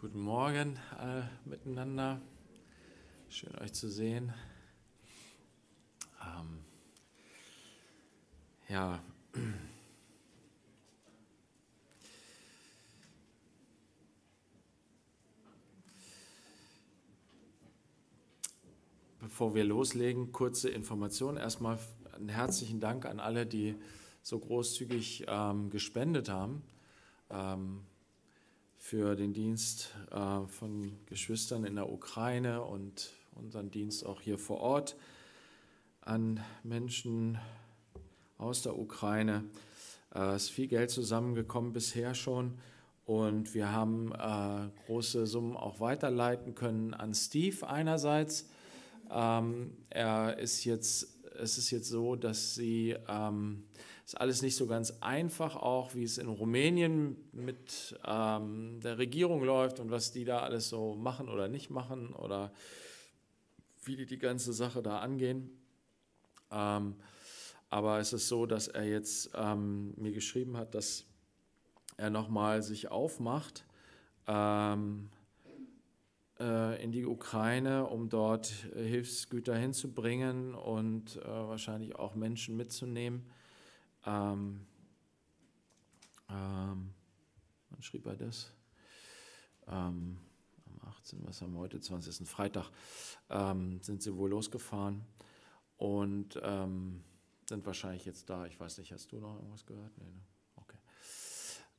Guten Morgen alle miteinander. Schön euch zu sehen. Ähm, ja. Bevor wir loslegen, kurze Information. Erstmal einen herzlichen Dank an alle, die so großzügig ähm, gespendet haben. Ähm, für den Dienst äh, von Geschwistern in der Ukraine und unseren Dienst auch hier vor Ort an Menschen aus der Ukraine. Es äh, ist viel Geld zusammengekommen bisher schon und wir haben äh, große Summen auch weiterleiten können an Steve einerseits. Ähm, er ist jetzt, es ist jetzt so, dass sie ähm, ist alles nicht so ganz einfach, auch wie es in Rumänien mit ähm, der Regierung läuft und was die da alles so machen oder nicht machen oder wie die die ganze Sache da angehen. Ähm, aber es ist so, dass er jetzt ähm, mir geschrieben hat, dass er nochmal sich aufmacht ähm, äh, in die Ukraine, um dort Hilfsgüter hinzubringen und äh, wahrscheinlich auch Menschen mitzunehmen. Ähm, ähm, wann schrieb er das? Ähm, am 18., was haben wir heute? 20. Freitag ähm, sind sie wohl losgefahren und ähm, sind wahrscheinlich jetzt da. Ich weiß nicht, hast du noch irgendwas gehört? Nee, ne? Okay.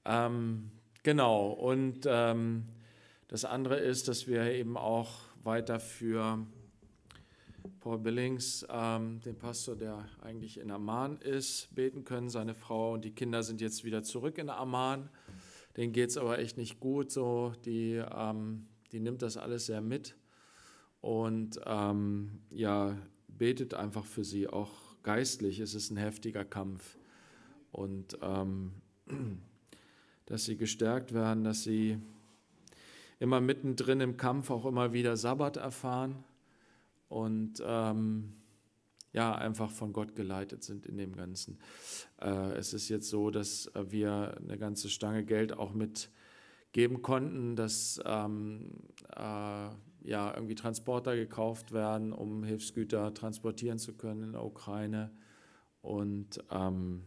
Ähm, genau, und das andere ist, dass wir eben auch weiter für Paul Billings, ähm, den Pastor, der eigentlich in Amman ist, beten können. Seine Frau und die Kinder sind jetzt wieder zurück in Amman. Denen geht es aber echt nicht gut. So. Die, ähm, die nimmt das alles sehr mit und ähm, ja, betet einfach für sie. Auch geistlich es ist es ein heftiger Kampf. Und ähm, dass sie gestärkt werden, dass sie immer mittendrin im Kampf auch immer wieder Sabbat erfahren und ähm, ja, einfach von Gott geleitet sind in dem Ganzen. Äh, es ist jetzt so, dass wir eine ganze Stange Geld auch mitgeben konnten, dass ähm, äh, ja, irgendwie Transporter gekauft werden, um Hilfsgüter transportieren zu können in der Ukraine. Und ähm,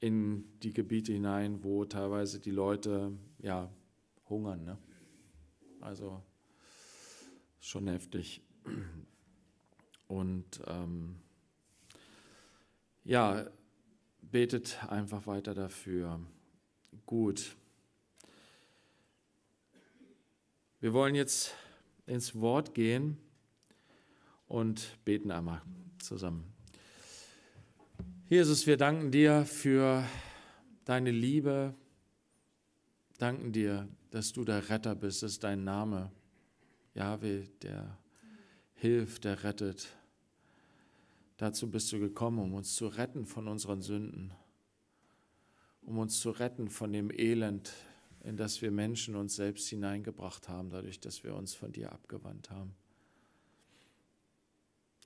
in die Gebiete hinein, wo teilweise die Leute ja, hungern. Ne? Also Schon heftig. Und ähm, ja, betet einfach weiter dafür. Gut. Wir wollen jetzt ins Wort gehen und beten einmal zusammen. Jesus, wir danken dir für deine Liebe, danken dir, dass du der Retter bist, das ist dein Name. Yahweh, der hilft, der rettet. Dazu bist du gekommen, um uns zu retten von unseren Sünden, um uns zu retten von dem Elend, in das wir Menschen uns selbst hineingebracht haben, dadurch, dass wir uns von dir abgewandt haben.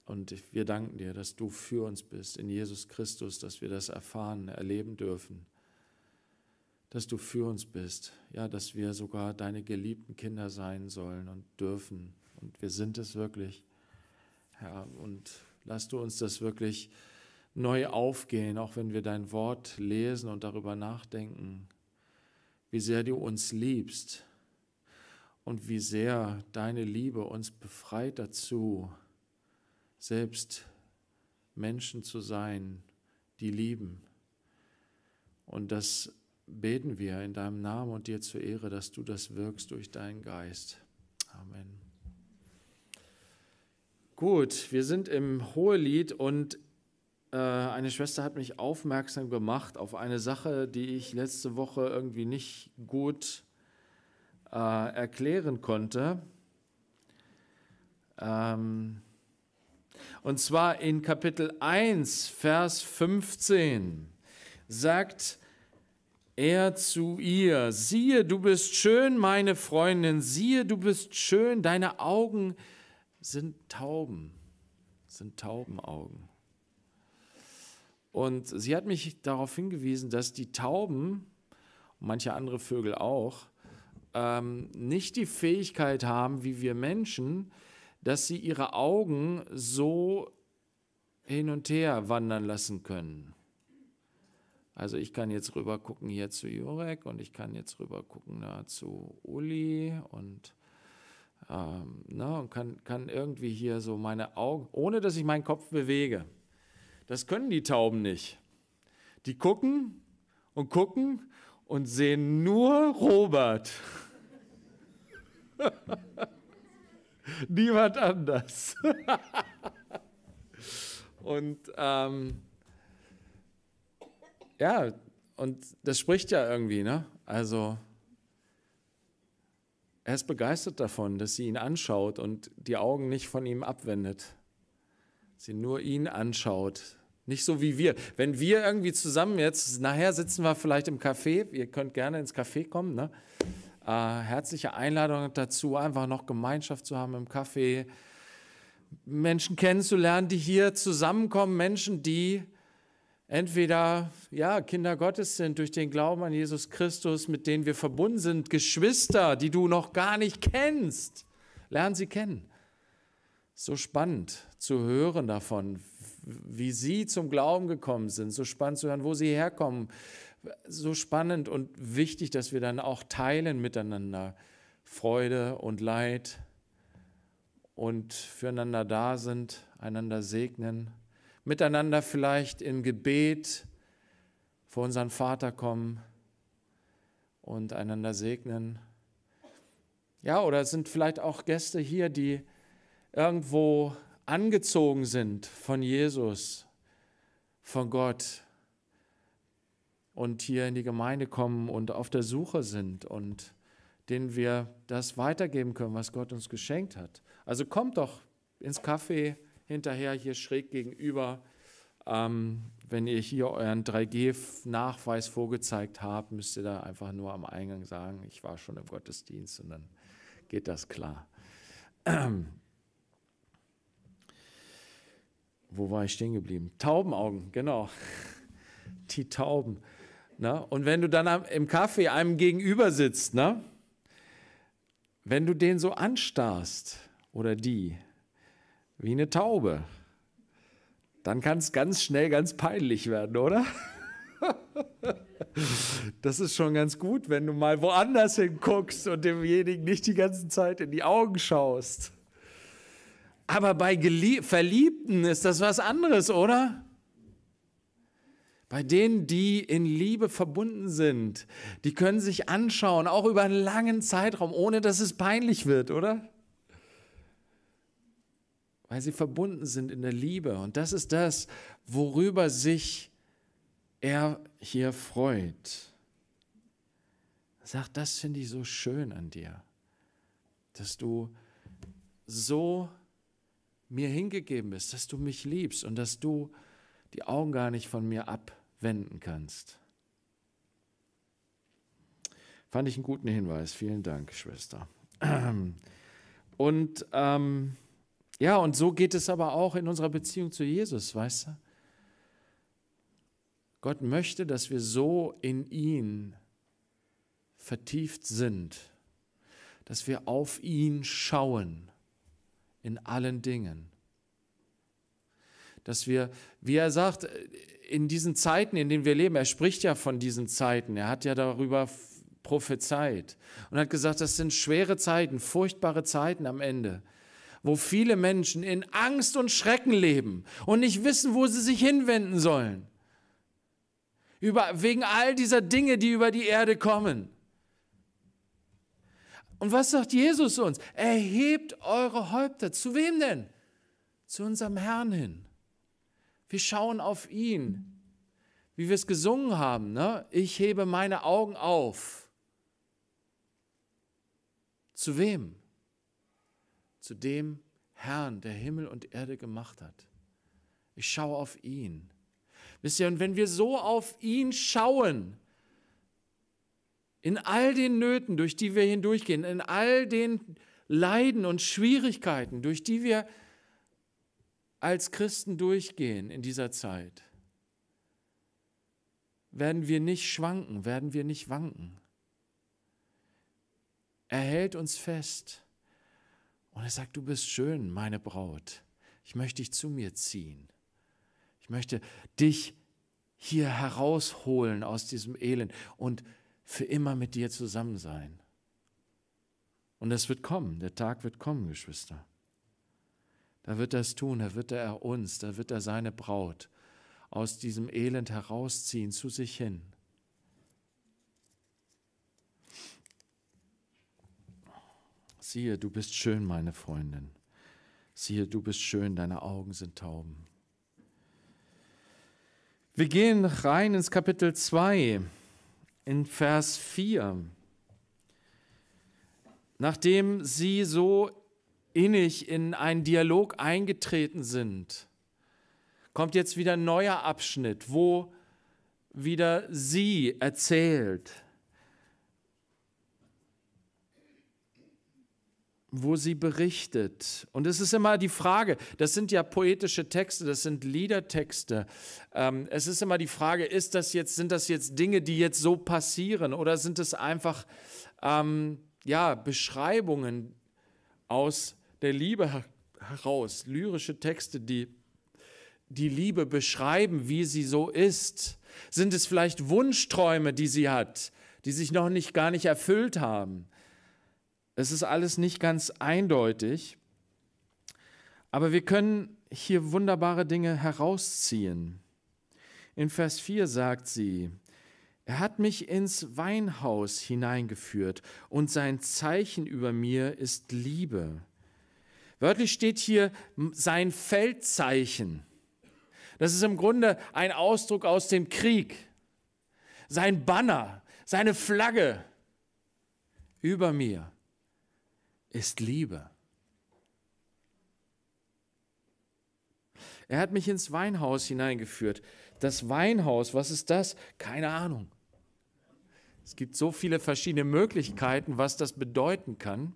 Und wir danken dir, dass du für uns bist in Jesus Christus, dass wir das erfahren, erleben dürfen dass du für uns bist, ja, dass wir sogar deine geliebten Kinder sein sollen und dürfen. Und wir sind es wirklich. Herr, ja, und lass du uns das wirklich neu aufgehen, auch wenn wir dein Wort lesen und darüber nachdenken, wie sehr du uns liebst und wie sehr deine Liebe uns befreit dazu, selbst Menschen zu sein, die lieben. Und dass beten wir in deinem Namen und dir zur Ehre, dass du das wirkst durch deinen Geist. Amen. Gut, wir sind im Hohelied und äh, eine Schwester hat mich aufmerksam gemacht auf eine Sache, die ich letzte Woche irgendwie nicht gut äh, erklären konnte. Ähm, und zwar in Kapitel 1, Vers 15 sagt, er zu ihr, siehe, du bist schön, meine Freundin, siehe, du bist schön, deine Augen sind Tauben, sind Taubenaugen. Und sie hat mich darauf hingewiesen, dass die Tauben, manche andere Vögel auch, ähm, nicht die Fähigkeit haben, wie wir Menschen, dass sie ihre Augen so hin und her wandern lassen können. Also ich kann jetzt rüber gucken hier zu Jurek und ich kann jetzt rüber gucken na, zu Uli und, ähm, na, ne, und kann, kann irgendwie hier so meine Augen, ohne dass ich meinen Kopf bewege. Das können die Tauben nicht. Die gucken und gucken und sehen nur Robert. Niemand anders. und ähm, ja, und das spricht ja irgendwie, ne? Also er ist begeistert davon, dass sie ihn anschaut und die Augen nicht von ihm abwendet. Sie nur ihn anschaut. Nicht so wie wir. Wenn wir irgendwie zusammen jetzt, nachher sitzen wir vielleicht im Café, ihr könnt gerne ins Café kommen, ne? Äh, herzliche Einladung dazu, einfach noch Gemeinschaft zu haben im Café, Menschen kennenzulernen, die hier zusammenkommen, Menschen, die entweder ja, Kinder Gottes sind durch den Glauben an Jesus Christus, mit denen wir verbunden sind, Geschwister, die du noch gar nicht kennst. Lern sie kennen. So spannend zu hören davon, wie sie zum Glauben gekommen sind, so spannend zu hören, wo sie herkommen. So spannend und wichtig, dass wir dann auch teilen miteinander Freude und Leid und füreinander da sind, einander segnen miteinander vielleicht im Gebet vor unseren Vater kommen und einander segnen. Ja, oder es sind vielleicht auch Gäste hier, die irgendwo angezogen sind von Jesus, von Gott und hier in die Gemeinde kommen und auf der Suche sind und denen wir das weitergeben können, was Gott uns geschenkt hat. Also kommt doch ins Café, hinterher hier schräg gegenüber. Ähm, wenn ihr hier euren 3G-Nachweis vorgezeigt habt, müsst ihr da einfach nur am Eingang sagen, ich war schon im Gottesdienst und dann geht das klar. Ähm. Wo war ich stehen geblieben? Taubenaugen, genau. Die Tauben. Na? Ne? Und wenn du dann im Kaffee einem gegenüber sitzt, na? Ne? wenn du den so anstarrst oder die, wie eine Taube. Dann kann es ganz schnell ganz peinlich werden, oder? Das ist schon ganz gut, wenn du mal woanders hinguckst und demjenigen nicht die ganze Zeit in die Augen schaust. Aber bei Gelie Verliebten ist das was anderes, oder? Bei denen, die in Liebe verbunden sind, die können sich anschauen, auch über einen langen Zeitraum, ohne dass es peinlich wird, oder? weil sie verbunden sind in der Liebe. Und das ist das, worüber sich er hier freut. Er sagt, das finde ich so schön an dir, dass du so mir hingegeben bist, dass du mich liebst und dass du die Augen gar nicht von mir abwenden kannst. Fand ich einen guten Hinweis. Vielen Dank, Schwester. Und ähm, ja, und so geht es aber auch in unserer Beziehung zu Jesus, weißt du? Gott möchte, dass wir so in ihn vertieft sind, dass wir auf ihn schauen in allen Dingen. Dass wir, wie er sagt, in diesen Zeiten, in denen wir leben, er spricht ja von diesen Zeiten, er hat ja darüber prophezeit und hat gesagt, das sind schwere Zeiten, furchtbare Zeiten am Ende wo viele Menschen in Angst und Schrecken leben und nicht wissen, wo sie sich hinwenden sollen. Über, wegen all dieser Dinge, die über die Erde kommen. Und was sagt Jesus uns? Erhebt eure Häupter. Zu wem denn? Zu unserem Herrn hin. Wir schauen auf ihn. Wie wir es gesungen haben, ne? ich hebe meine Augen auf. Zu wem? zu dem Herrn, der Himmel und Erde gemacht hat. Ich schaue auf ihn. Wisst ihr, und wenn wir so auf ihn schauen, in all den Nöten, durch die wir hindurchgehen, in all den Leiden und Schwierigkeiten, durch die wir als Christen durchgehen in dieser Zeit, werden wir nicht schwanken, werden wir nicht wanken. Er hält uns fest. Und er sagt, du bist schön, meine Braut. Ich möchte dich zu mir ziehen. Ich möchte dich hier herausholen aus diesem Elend und für immer mit dir zusammen sein. Und das wird kommen, der Tag wird kommen, Geschwister. Da wird er es tun, da wird er uns, da wird er seine Braut aus diesem Elend herausziehen zu sich hin. Siehe, du bist schön, meine Freundin. Siehe, du bist schön, deine Augen sind tauben. Wir gehen rein ins Kapitel 2, in Vers 4. Nachdem sie so innig in einen Dialog eingetreten sind, kommt jetzt wieder ein neuer Abschnitt, wo wieder sie erzählt wo sie berichtet. Und es ist immer die Frage, das sind ja poetische Texte, das sind Liedertexte. Ähm, es ist immer die Frage, ist das jetzt, sind das jetzt Dinge, die jetzt so passieren oder sind es einfach ähm, ja, Beschreibungen aus der Liebe heraus, lyrische Texte, die die Liebe beschreiben, wie sie so ist? Sind es vielleicht Wunschträume, die sie hat, die sich noch nicht gar nicht erfüllt haben? Es ist alles nicht ganz eindeutig, aber wir können hier wunderbare Dinge herausziehen. In Vers 4 sagt sie, er hat mich ins Weinhaus hineingeführt und sein Zeichen über mir ist Liebe. Wörtlich steht hier sein Feldzeichen. Das ist im Grunde ein Ausdruck aus dem Krieg. Sein Banner, seine Flagge über mir ist Liebe. Er hat mich ins Weinhaus hineingeführt. Das Weinhaus, was ist das? Keine Ahnung. Es gibt so viele verschiedene Möglichkeiten, was das bedeuten kann.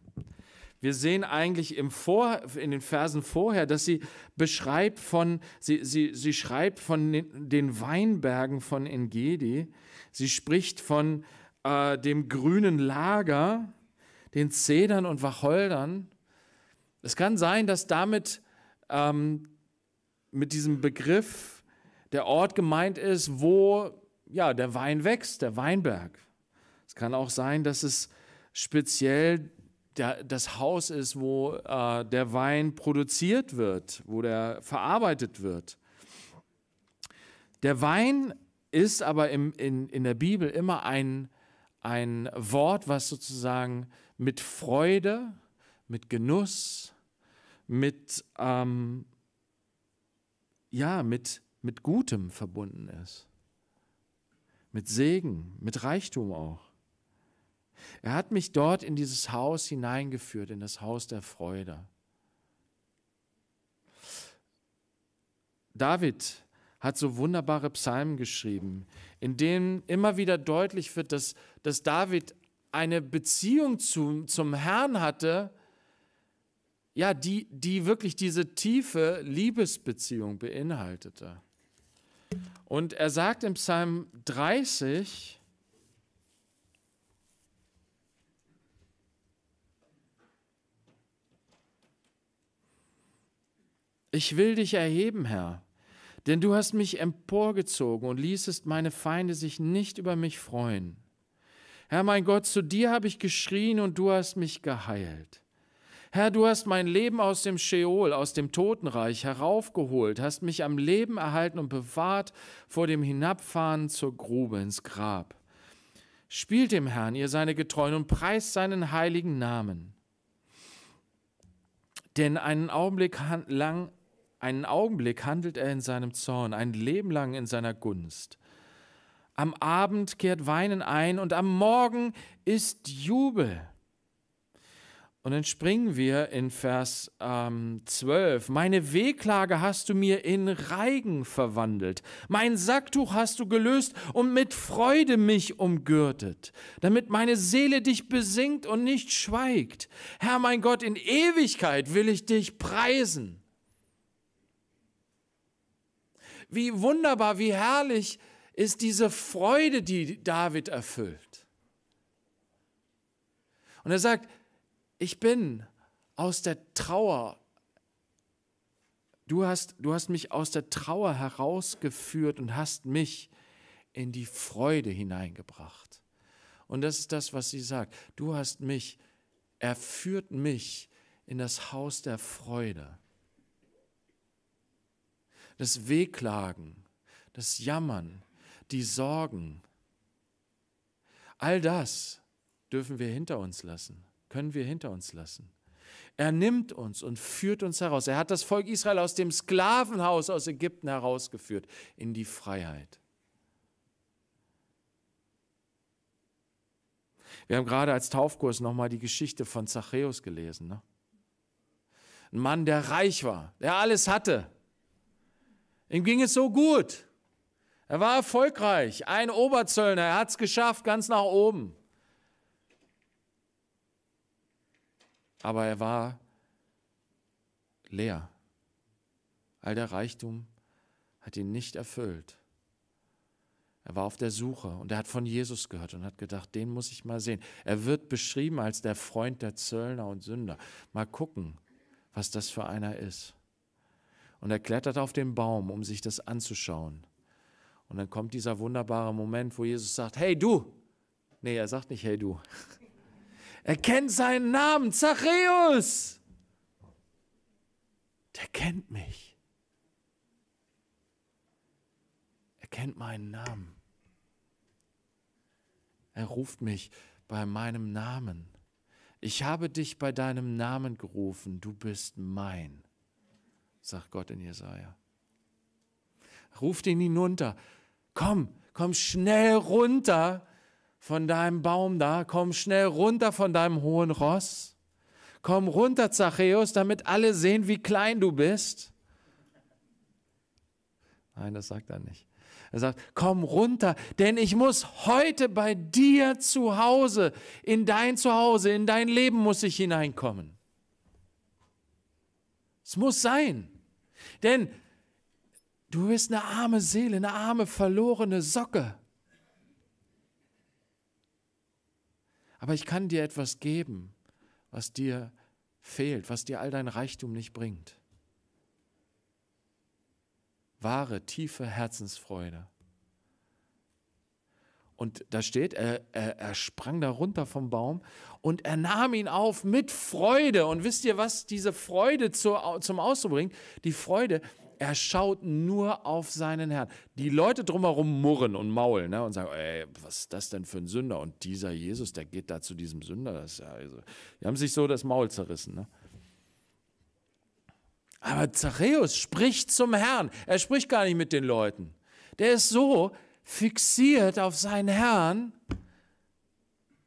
Wir sehen eigentlich im Vor, in den Versen vorher, dass sie beschreibt von, sie, sie, sie schreibt von den Weinbergen von Engedi. Sie spricht von äh, dem grünen Lager, den Zedern und Wacholdern. Es kann sein, dass damit ähm, mit diesem Begriff der Ort gemeint ist, wo ja, der Wein wächst, der Weinberg. Es kann auch sein, dass es speziell der, das Haus ist, wo äh, der Wein produziert wird, wo der verarbeitet wird. Der Wein ist aber im, in, in der Bibel immer ein, ein Wort, was sozusagen mit Freude, mit Genuss, mit, ähm, ja, mit, mit Gutem verbunden ist. Mit Segen, mit Reichtum auch. Er hat mich dort in dieses Haus hineingeführt, in das Haus der Freude. David hat so wunderbare Psalmen geschrieben, in denen immer wieder deutlich wird, dass, dass David eine Beziehung zu, zum Herrn hatte, ja, die, die wirklich diese tiefe Liebesbeziehung beinhaltete. Und er sagt im Psalm 30, Ich will dich erheben, Herr, denn du hast mich emporgezogen und ließest meine Feinde sich nicht über mich freuen. Herr mein Gott, zu dir habe ich geschrien und du hast mich geheilt. Herr, du hast mein Leben aus dem Scheol, aus dem Totenreich heraufgeholt, hast mich am Leben erhalten und bewahrt vor dem Hinabfahren zur Grube ins Grab. Spielt dem Herrn ihr seine Getreuen und preist seinen heiligen Namen. Denn einen Augenblick lang einen Augenblick handelt er in seinem Zorn, ein Leben lang in seiner Gunst am Abend kehrt Weinen ein und am Morgen ist Jubel. Und dann springen wir in Vers ähm, 12. Meine Wehklage hast du mir in Reigen verwandelt. Mein Sacktuch hast du gelöst und mit Freude mich umgürtet, damit meine Seele dich besingt und nicht schweigt. Herr mein Gott, in Ewigkeit will ich dich preisen. Wie wunderbar, wie herrlich ist diese Freude, die David erfüllt. Und er sagt, ich bin aus der Trauer, du hast, du hast mich aus der Trauer herausgeführt und hast mich in die Freude hineingebracht. Und das ist das, was sie sagt. Du hast mich, er führt mich in das Haus der Freude. Das Wehklagen, das Jammern, die Sorgen, all das dürfen wir hinter uns lassen, können wir hinter uns lassen. Er nimmt uns und führt uns heraus. Er hat das Volk Israel aus dem Sklavenhaus aus Ägypten herausgeführt in die Freiheit. Wir haben gerade als Taufkurs nochmal die Geschichte von Zachäus gelesen. Ne? Ein Mann, der reich war, der alles hatte. Ihm ging es so gut. Er war erfolgreich, ein Oberzöllner, er hat es geschafft, ganz nach oben. Aber er war leer. All der Reichtum hat ihn nicht erfüllt. Er war auf der Suche und er hat von Jesus gehört und hat gedacht, den muss ich mal sehen. Er wird beschrieben als der Freund der Zöllner und Sünder. Mal gucken, was das für einer ist. Und er klettert auf den Baum, um sich das anzuschauen. Und dann kommt dieser wunderbare Moment, wo Jesus sagt, hey du. Nee, er sagt nicht, hey du. Er kennt seinen Namen, Zachäus. Der kennt mich. Er kennt meinen Namen. Er ruft mich bei meinem Namen. Ich habe dich bei deinem Namen gerufen, du bist mein, sagt Gott in Jesaja. Ruft ihn hinunter, komm, komm schnell runter von deinem Baum da, komm schnell runter von deinem hohen Ross, komm runter, Zachäus, damit alle sehen, wie klein du bist. Nein, das sagt er nicht. Er sagt, komm runter, denn ich muss heute bei dir zu Hause, in dein Zuhause, in dein Leben muss ich hineinkommen. Es muss sein. Denn Du bist eine arme Seele, eine arme, verlorene Socke. Aber ich kann dir etwas geben, was dir fehlt, was dir all dein Reichtum nicht bringt. Wahre, tiefe Herzensfreude. Und da steht, er, er, er sprang da runter vom Baum und er nahm ihn auf mit Freude. Und wisst ihr, was diese Freude zu, zum Ausdruck bringt? Die Freude, er schaut nur auf seinen Herrn. Die Leute drumherum murren und maulen ne, und sagen, ey, was ist das denn für ein Sünder? Und dieser Jesus, der geht da zu diesem Sünder. Das ja also, die haben sich so das Maul zerrissen. Ne? Aber Zachäus spricht zum Herrn. Er spricht gar nicht mit den Leuten. Der ist so fixiert auf seinen Herrn,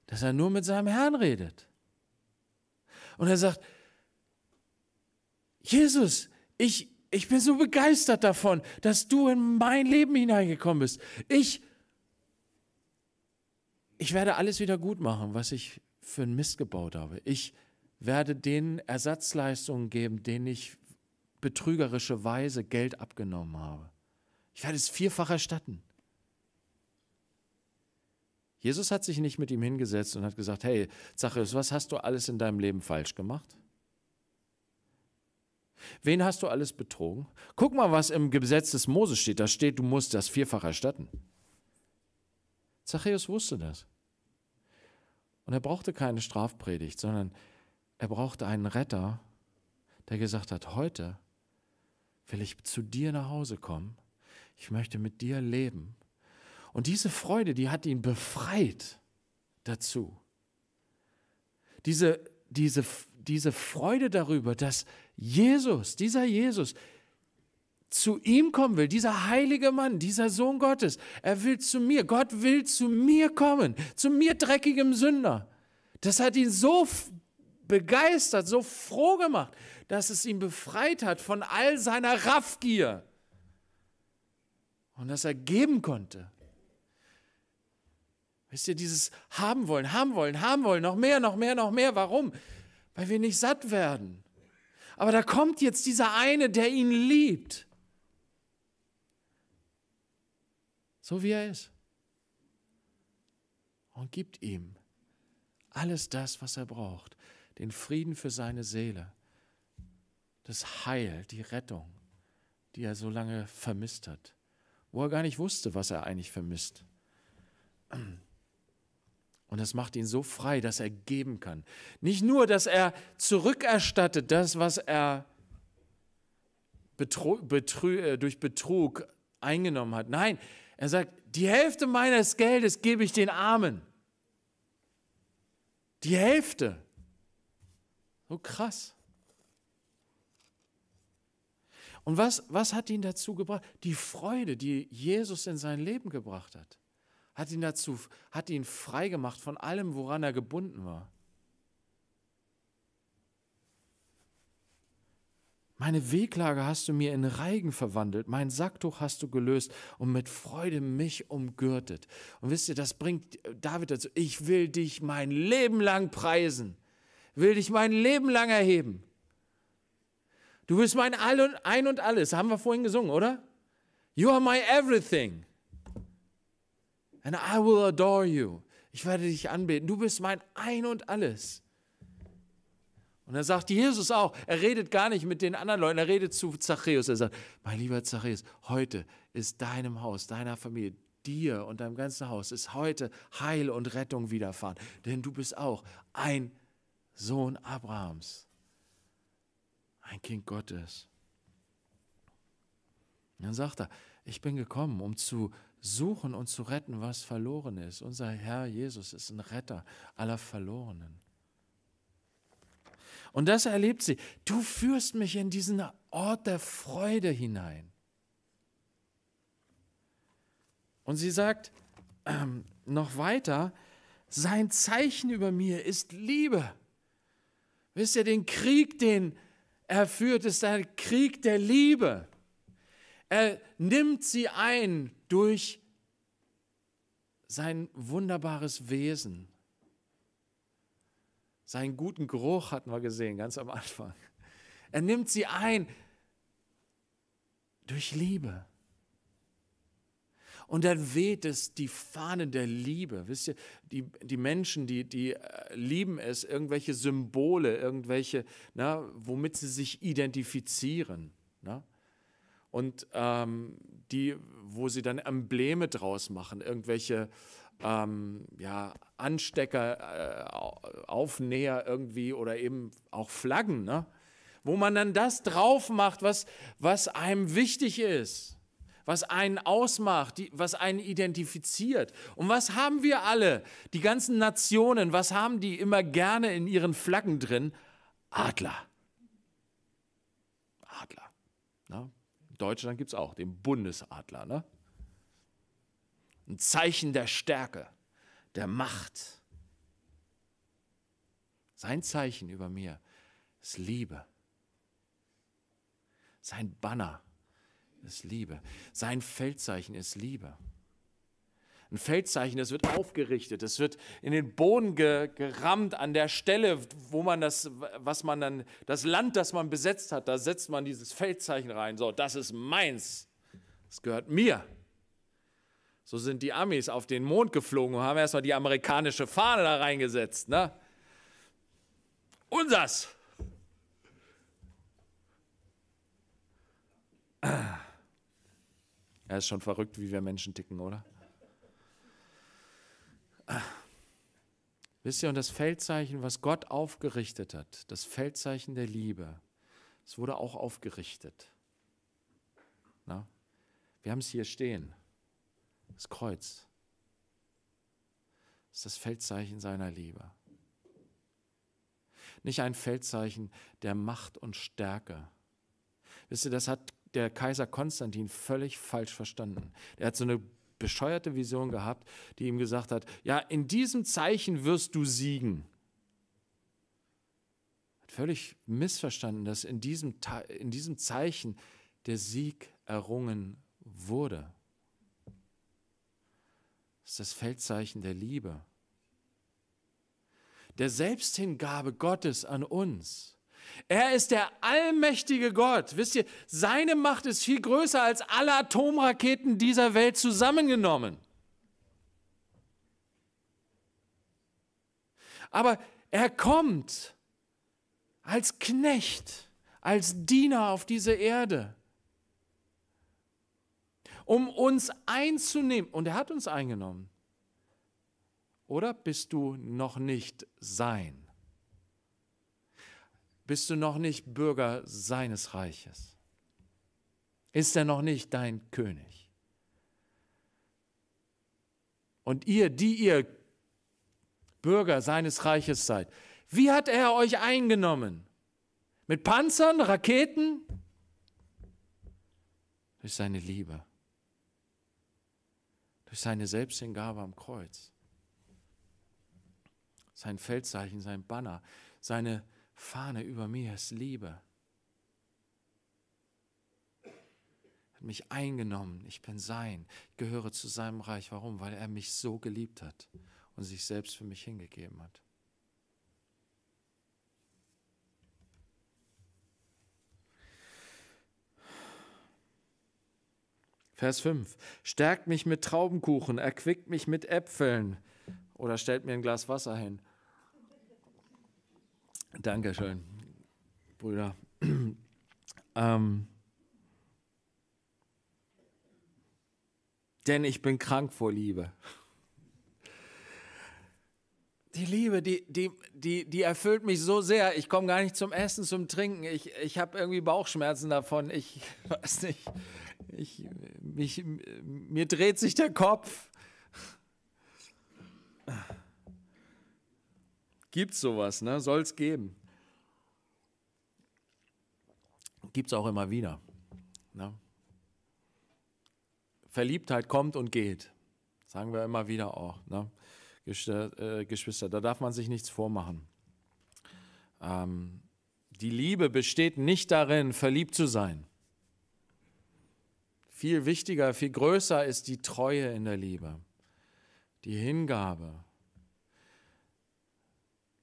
dass er nur mit seinem Herrn redet. Und er sagt, Jesus, ich, ich bin so begeistert davon, dass du in mein Leben hineingekommen bist. Ich, ich werde alles wieder gut machen, was ich für einen Mist gebaut habe. Ich werde denen Ersatzleistungen geben, denen ich betrügerische Weise Geld abgenommen habe. Ich werde es vierfach erstatten. Jesus hat sich nicht mit ihm hingesetzt und hat gesagt, hey, Zachäus, was hast du alles in deinem Leben falsch gemacht? Wen hast du alles betrogen? Guck mal, was im Gesetz des Moses steht. Da steht, du musst das vierfach erstatten. Zachäus wusste das. Und er brauchte keine Strafpredigt, sondern er brauchte einen Retter, der gesagt hat, heute will ich zu dir nach Hause kommen. Ich möchte mit dir leben. Und diese Freude, die hat ihn befreit dazu. Diese, diese, diese Freude darüber, dass, Jesus, dieser Jesus, zu ihm kommen will, dieser heilige Mann, dieser Sohn Gottes, er will zu mir, Gott will zu mir kommen, zu mir dreckigem Sünder. Das hat ihn so begeistert, so froh gemacht, dass es ihn befreit hat von all seiner Raffgier und dass er geben konnte. Wisst ihr, dieses haben wollen, haben wollen, haben wollen, noch mehr, noch mehr, noch mehr, warum? Weil wir nicht satt werden. Aber da kommt jetzt dieser eine, der ihn liebt. So wie er ist. Und gibt ihm alles das, was er braucht. Den Frieden für seine Seele. Das Heil, die Rettung, die er so lange vermisst hat. Wo er gar nicht wusste, was er eigentlich vermisst. Und das macht ihn so frei, dass er geben kann. Nicht nur, dass er zurückerstattet das, was er betru betrü äh, durch Betrug eingenommen hat. Nein, er sagt, die Hälfte meines Geldes gebe ich den Armen. Die Hälfte. So krass. Und was, was hat ihn dazu gebracht? Die Freude, die Jesus in sein Leben gebracht hat hat ihn dazu, hat ihn freigemacht von allem, woran er gebunden war. Meine Weglage hast du mir in Reigen verwandelt, mein Sacktuch hast du gelöst und mit Freude mich umgürtet. Und wisst ihr, das bringt David dazu, ich will dich mein Leben lang preisen, will dich mein Leben lang erheben. Du bist mein All und Ein und Alles, haben wir vorhin gesungen, oder? You are my everything. And I will adore you. Ich werde dich anbeten. Du bist mein Ein und alles. Und dann sagt Jesus auch, er redet gar nicht mit den anderen Leuten, er redet zu Zachäus. Er sagt, mein lieber Zachäus, heute ist deinem Haus, deiner Familie, dir und deinem ganzen Haus ist heute Heil und Rettung widerfahren. Denn du bist auch ein Sohn Abrahams, ein Kind Gottes. Und dann sagt er, ich bin gekommen, um zu suchen und zu retten, was verloren ist. Unser Herr Jesus ist ein Retter aller Verlorenen. Und das erlebt sie. Du führst mich in diesen Ort der Freude hinein. Und sie sagt ähm, noch weiter, sein Zeichen über mir ist Liebe. Wisst ihr, den Krieg, den er führt, ist ein Krieg der Liebe. Er nimmt sie ein durch sein wunderbares Wesen. Seinen guten Geruch hatten wir gesehen, ganz am Anfang. Er nimmt sie ein durch Liebe. Und dann weht es die Fahnen der Liebe. Wisst ihr, die, die Menschen, die, die äh, lieben es, irgendwelche Symbole, irgendwelche, na, womit sie sich identifizieren und ähm, die, wo sie dann Embleme draus machen, irgendwelche ähm, ja, Anstecker, äh, Aufnäher irgendwie oder eben auch Flaggen, ne? wo man dann das drauf macht, was, was einem wichtig ist, was einen ausmacht, die, was einen identifiziert. Und was haben wir alle, die ganzen Nationen, was haben die immer gerne in ihren Flaggen drin? Adler. Adler. Ne? Deutschland gibt es auch den Bundesadler. Ne? Ein Zeichen der Stärke, der Macht. Sein Zeichen über mir ist Liebe. Sein Banner ist Liebe. Sein Feldzeichen ist Liebe ein Feldzeichen, das wird aufgerichtet, das wird in den Boden ge gerammt an der Stelle, wo man das, was man dann, das Land, das man besetzt hat, da setzt man dieses Feldzeichen rein. So, das ist meins, das gehört mir. So sind die Amis auf den Mond geflogen und haben erstmal die amerikanische Fahne da reingesetzt. Ne? Unsers! Er ah. ist schon verrückt, wie wir Menschen ticken, oder? Wisst ihr, und das Feldzeichen, was Gott aufgerichtet hat, das Feldzeichen der Liebe, es wurde auch aufgerichtet. Na? Wir haben es hier stehen, das Kreuz. Das ist das Feldzeichen seiner Liebe. Nicht ein Feldzeichen der Macht und Stärke. Wisst ihr, das hat der Kaiser Konstantin völlig falsch verstanden. Er hat so eine bescheuerte Vision gehabt, die ihm gesagt hat, ja, in diesem Zeichen wirst du siegen. Hat völlig missverstanden, dass in diesem, in diesem Zeichen der Sieg errungen wurde. Das ist das Feldzeichen der Liebe, der Selbsthingabe Gottes an uns er ist der allmächtige Gott. Wisst ihr, seine Macht ist viel größer als alle Atomraketen dieser Welt zusammengenommen. Aber er kommt als Knecht, als Diener auf diese Erde, um uns einzunehmen. Und er hat uns eingenommen. Oder bist du noch nicht sein? bist du noch nicht Bürger seines Reiches? Ist er noch nicht dein König? Und ihr, die ihr Bürger seines Reiches seid, wie hat er euch eingenommen? Mit Panzern, Raketen? Durch seine Liebe, durch seine Selbsthingabe am Kreuz, sein Feldzeichen, sein Banner, seine Fahne über mir ist Liebe. Er Hat mich eingenommen, ich bin sein, ich gehöre zu seinem Reich. Warum? Weil er mich so geliebt hat und sich selbst für mich hingegeben hat. Vers 5. Stärkt mich mit Traubenkuchen, erquickt mich mit Äpfeln oder stellt mir ein Glas Wasser hin. Dankeschön, Brüder. ähm, denn ich bin krank vor Liebe. Die Liebe, die, die, die, die erfüllt mich so sehr. Ich komme gar nicht zum Essen, zum Trinken. Ich, ich habe irgendwie Bauchschmerzen davon. Ich weiß nicht. Ich, mich, mir dreht sich der Kopf gibt es sowas, ne? Soll es geben. Gibt es auch immer wieder. Ne? Verliebtheit kommt und geht. Sagen wir immer wieder auch. Ne? Äh, Geschwister, da darf man sich nichts vormachen. Ähm, die Liebe besteht nicht darin, verliebt zu sein. Viel wichtiger, viel größer ist die Treue in der Liebe, die Hingabe,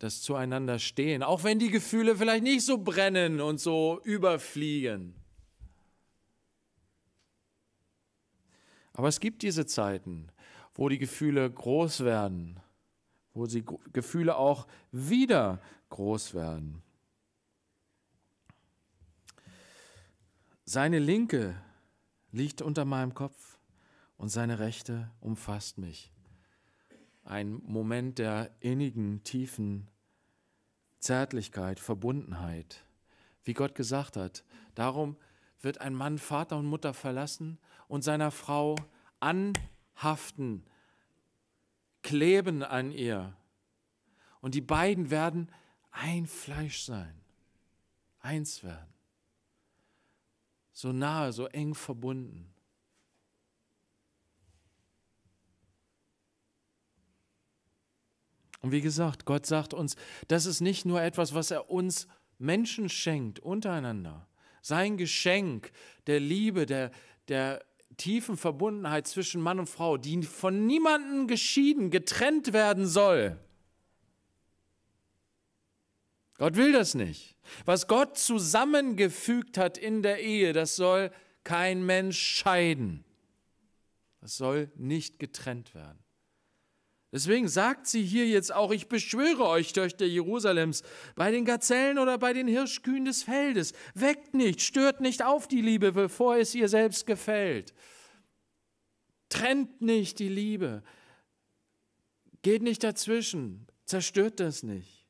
das zueinander stehen, auch wenn die Gefühle vielleicht nicht so brennen und so überfliegen. Aber es gibt diese Zeiten, wo die Gefühle groß werden, wo die Gefühle auch wieder groß werden. Seine linke liegt unter meinem Kopf und seine rechte umfasst mich. Ein Moment der innigen, tiefen Zärtlichkeit, Verbundenheit. Wie Gott gesagt hat, darum wird ein Mann Vater und Mutter verlassen und seiner Frau anhaften, kleben an ihr. Und die beiden werden ein Fleisch sein, eins werden, so nahe, so eng verbunden. Und wie gesagt, Gott sagt uns, das ist nicht nur etwas, was er uns Menschen schenkt, untereinander. Sein Geschenk der Liebe, der, der tiefen Verbundenheit zwischen Mann und Frau, die von niemandem geschieden, getrennt werden soll. Gott will das nicht. Was Gott zusammengefügt hat in der Ehe, das soll kein Mensch scheiden. Das soll nicht getrennt werden. Deswegen sagt sie hier jetzt auch, ich beschwöre euch, Töchter Jerusalems, bei den Gazellen oder bei den Hirschkühen des Feldes, weckt nicht, stört nicht auf die Liebe, bevor es ihr selbst gefällt. Trennt nicht die Liebe, geht nicht dazwischen, zerstört das nicht.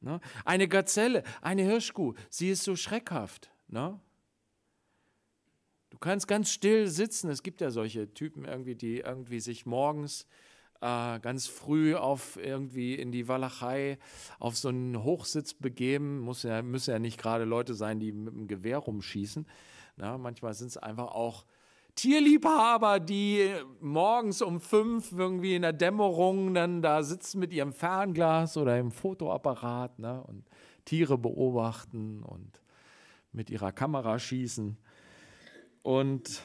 Ne? Eine Gazelle, eine Hirschkuh, sie ist so schreckhaft. Ne? Du kannst ganz still sitzen. Es gibt ja solche Typen irgendwie, die irgendwie sich morgens äh, ganz früh auf irgendwie in die Walachei auf so einen Hochsitz begeben. Muss ja, müssen ja nicht gerade Leute sein, die mit dem Gewehr rumschießen. Na, manchmal sind es einfach auch Tierliebhaber, die morgens um fünf irgendwie in der Dämmerung dann da sitzen mit ihrem Fernglas oder im Fotoapparat ne, und Tiere beobachten und mit ihrer Kamera schießen. Und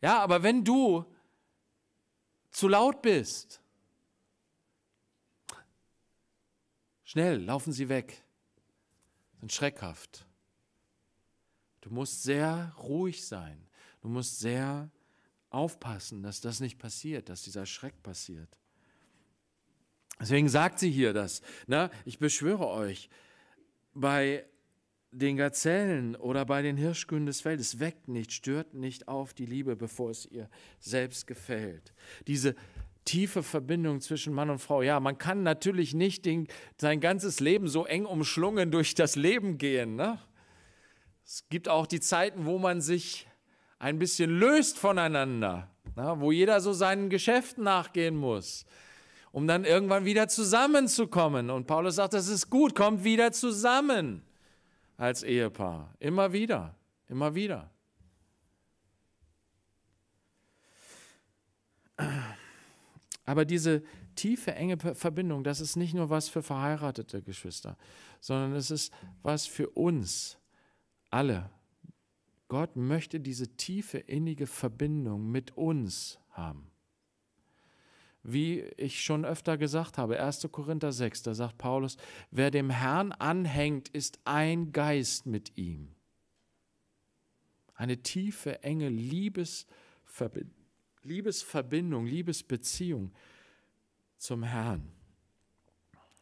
ja, aber wenn du zu laut bist, schnell laufen sie weg. Sind schreckhaft. Du musst sehr ruhig sein. Du musst sehr aufpassen, dass das nicht passiert, dass dieser Schreck passiert. Deswegen sagt sie hier das. Na, ne? ich beschwöre euch, bei den Gazellen oder bei den Hirschkühen des Feldes. Weckt nicht, stört nicht auf die Liebe, bevor es ihr selbst gefällt. Diese tiefe Verbindung zwischen Mann und Frau. Ja, man kann natürlich nicht den, sein ganzes Leben so eng umschlungen durch das Leben gehen. Ne? Es gibt auch die Zeiten, wo man sich ein bisschen löst voneinander, ne? wo jeder so seinen Geschäften nachgehen muss um dann irgendwann wieder zusammenzukommen. Und Paulus sagt, das ist gut, kommt wieder zusammen als Ehepaar. Immer wieder, immer wieder. Aber diese tiefe, enge Verbindung, das ist nicht nur was für verheiratete Geschwister, sondern es ist was für uns alle. Gott möchte diese tiefe, innige Verbindung mit uns haben wie ich schon öfter gesagt habe, 1. Korinther 6, da sagt Paulus, wer dem Herrn anhängt, ist ein Geist mit ihm. Eine tiefe, enge Liebesverbi Liebesverbindung, Liebesbeziehung zum Herrn,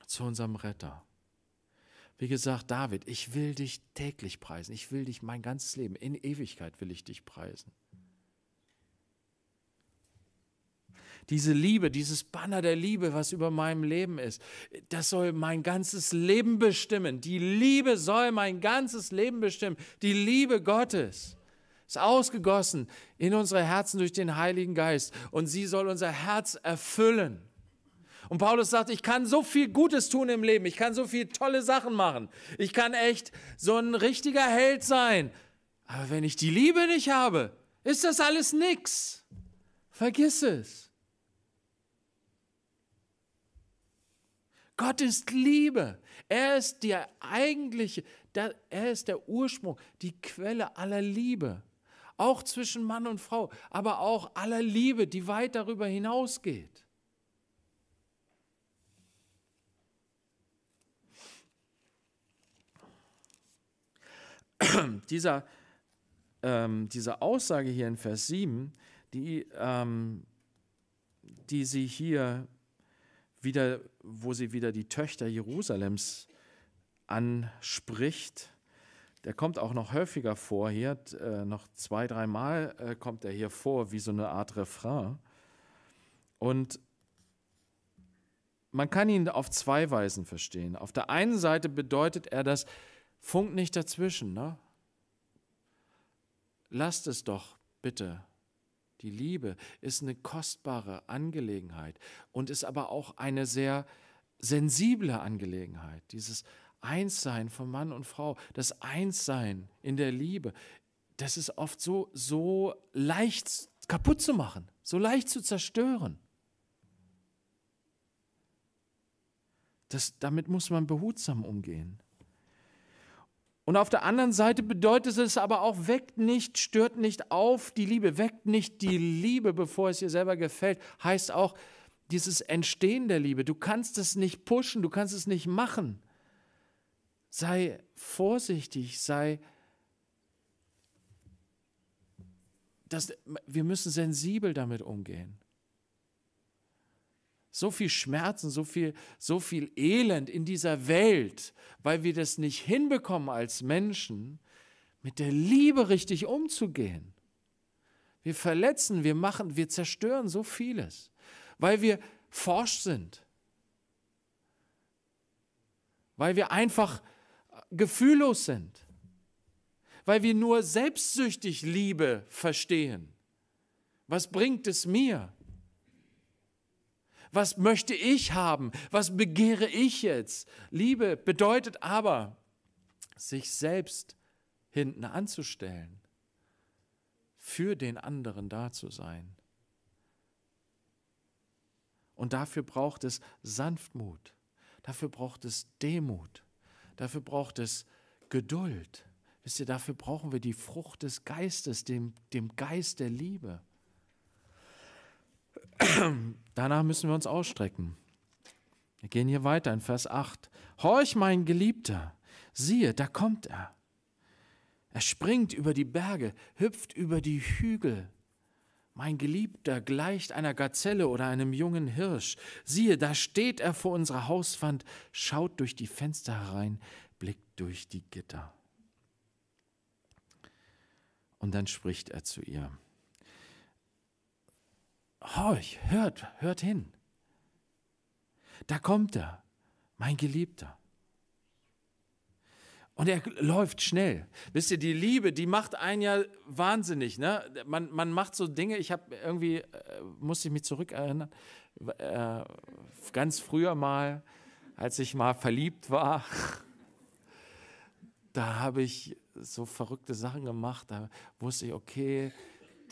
zu unserem Retter. Wie gesagt, David, ich will dich täglich preisen. Ich will dich mein ganzes Leben, in Ewigkeit will ich dich preisen. diese Liebe, dieses Banner der Liebe, was über meinem Leben ist, das soll mein ganzes Leben bestimmen. Die Liebe soll mein ganzes Leben bestimmen. Die Liebe Gottes ist ausgegossen in unsere Herzen durch den Heiligen Geist und sie soll unser Herz erfüllen. Und Paulus sagt, ich kann so viel Gutes tun im Leben, ich kann so viele tolle Sachen machen, ich kann echt so ein richtiger Held sein. Aber wenn ich die Liebe nicht habe, ist das alles nix. Vergiss es. Gott ist Liebe. Er ist der eigentliche, der, er ist der Ursprung, die Quelle aller Liebe. Auch zwischen Mann und Frau, aber auch aller Liebe, die weit darüber hinausgeht. Dieser, ähm, diese Aussage hier in Vers 7, die, ähm, die sie hier wieder, wo sie wieder die Töchter Jerusalems anspricht. Der kommt auch noch häufiger vor hier, äh, noch zwei, dreimal äh, kommt er hier vor, wie so eine Art Refrain. Und man kann ihn auf zwei Weisen verstehen. Auf der einen Seite bedeutet er das, funk nicht dazwischen, ne? Lasst es doch, bitte. Die Liebe ist eine kostbare Angelegenheit und ist aber auch eine sehr sensible Angelegenheit. Dieses Einssein von Mann und Frau, das Einssein in der Liebe, das ist oft so, so leicht kaputt zu machen, so leicht zu zerstören. Das, damit muss man behutsam umgehen. Und auf der anderen Seite bedeutet es aber auch, weckt nicht, stört nicht auf die Liebe, weckt nicht die Liebe, bevor es ihr selber gefällt. Heißt auch dieses Entstehen der Liebe. Du kannst es nicht pushen, du kannst es nicht machen. Sei vorsichtig, sei... Das, wir müssen sensibel damit umgehen so viel Schmerzen, so viel, so viel Elend in dieser Welt, weil wir das nicht hinbekommen als Menschen, mit der Liebe richtig umzugehen. Wir verletzen, wir machen, wir zerstören so vieles, weil wir forscht sind, weil wir einfach äh, gefühllos sind, weil wir nur selbstsüchtig Liebe verstehen. Was bringt es mir? Was möchte ich haben? Was begehre ich jetzt? Liebe bedeutet aber, sich selbst hinten anzustellen, für den anderen da zu sein. Und dafür braucht es Sanftmut, dafür braucht es Demut, dafür braucht es Geduld. Wisst ihr, dafür brauchen wir die Frucht des Geistes, dem, dem Geist der Liebe. Danach müssen wir uns ausstrecken. Wir gehen hier weiter in Vers 8. Horch, mein Geliebter, siehe, da kommt er. Er springt über die Berge, hüpft über die Hügel. Mein Geliebter gleicht einer Gazelle oder einem jungen Hirsch. Siehe, da steht er vor unserer Hauswand, schaut durch die Fenster herein, blickt durch die Gitter. Und dann spricht er zu ihr horch, oh, hört, hört hin. Da kommt er, mein Geliebter. Und er läuft schnell. Wisst ihr, die Liebe, die macht einen ja wahnsinnig. Ne? Man, man macht so Dinge, ich habe irgendwie, äh, musste ich mich zurückerinnern, äh, ganz früher mal, als ich mal verliebt war, da habe ich so verrückte Sachen gemacht. Da wusste ich, okay,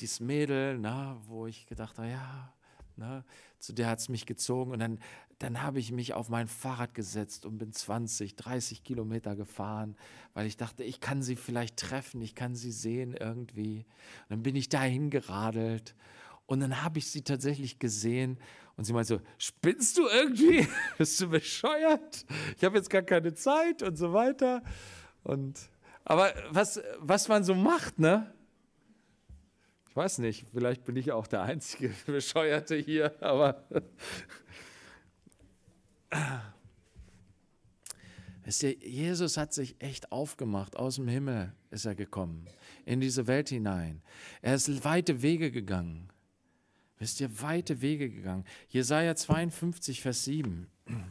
dieses Mädel, na, ne, wo ich gedacht habe, ja, na, ne, zu der hat es mich gezogen. Und dann, dann habe ich mich auf mein Fahrrad gesetzt und bin 20, 30 Kilometer gefahren, weil ich dachte, ich kann sie vielleicht treffen, ich kann sie sehen irgendwie. Und dann bin ich dahin geradelt. Und dann habe ich sie tatsächlich gesehen und sie meinte so, spinnst du irgendwie? Bist du bescheuert? Ich habe jetzt gar keine Zeit und so weiter. Und aber was, was man so macht, ne? Ich weiß nicht, vielleicht bin ich auch der einzige Bescheuerte hier, aber wisst ihr, Jesus hat sich echt aufgemacht. Aus dem Himmel ist er gekommen, in diese Welt hinein. Er ist weite Wege gegangen. Wisst ihr, weite Wege gegangen. Jesaja 52, Vers 7.